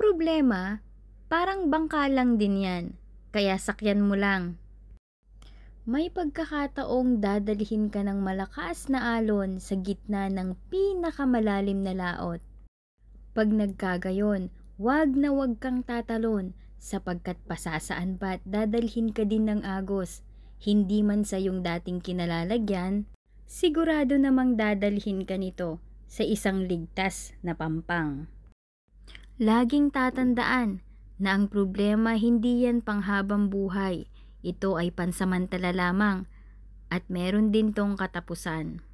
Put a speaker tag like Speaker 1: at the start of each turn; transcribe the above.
Speaker 1: problema, parang bangka lang din yan, kaya sakyan mo lang. May pagkakataong dadalhin ka ng malakas na alon sa gitna ng pinakamalalim na laot. Pag nagkagayon, wag na wag kang tatalon sapagkat pasasaan pa't dadalhin ka din ng agos, hindi man sa iyong dating kinalalagyan, sigurado namang dadalhin ka nito sa isang ligtas na pampang. Laging tatandaan na ang problema hindi yan panghabang buhay. Ito ay pansamantala lamang at meron din tong katapusan.